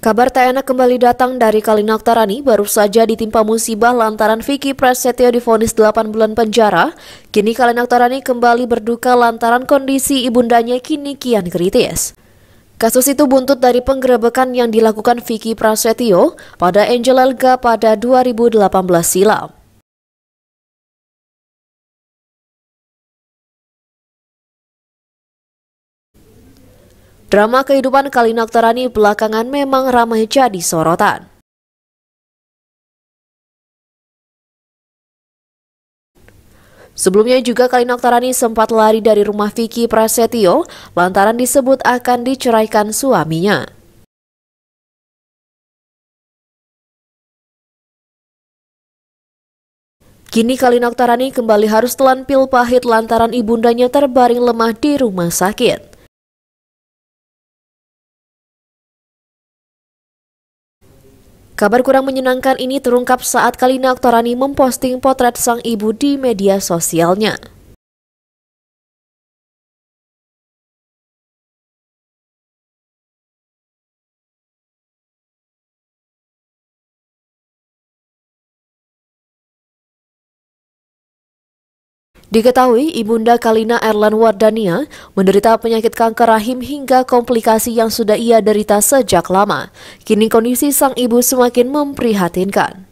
Kabar tak enak kembali datang dari Kalinak Tarani baru saja ditimpa musibah lantaran Vicky Prasetyo difonis 8 bulan penjara. Kini Kalinak Tarani kembali berduka lantaran kondisi ibundanya kini kian kritis. Kasus itu buntut dari penggerebekan yang dilakukan Vicky Prasetyo pada Angel Elga pada 2018 silam. Drama kehidupan Kalina Oktarani belakangan memang ramai jadi sorotan. Sebelumnya juga Kalina Oktarani sempat lari dari rumah Vicky Prasetyo lantaran disebut akan diceraikan suaminya. Kini Kalina Oktarani kembali harus telan pil pahit lantaran ibundanya terbaring lemah di rumah sakit. Kabar kurang menyenangkan ini terungkap saat Kalina Oktorani memposting potret sang ibu di media sosialnya. Diketahui, Ibunda Kalina Erlan Wardania menderita penyakit kanker rahim hingga komplikasi yang sudah ia derita sejak lama. Kini kondisi sang ibu semakin memprihatinkan.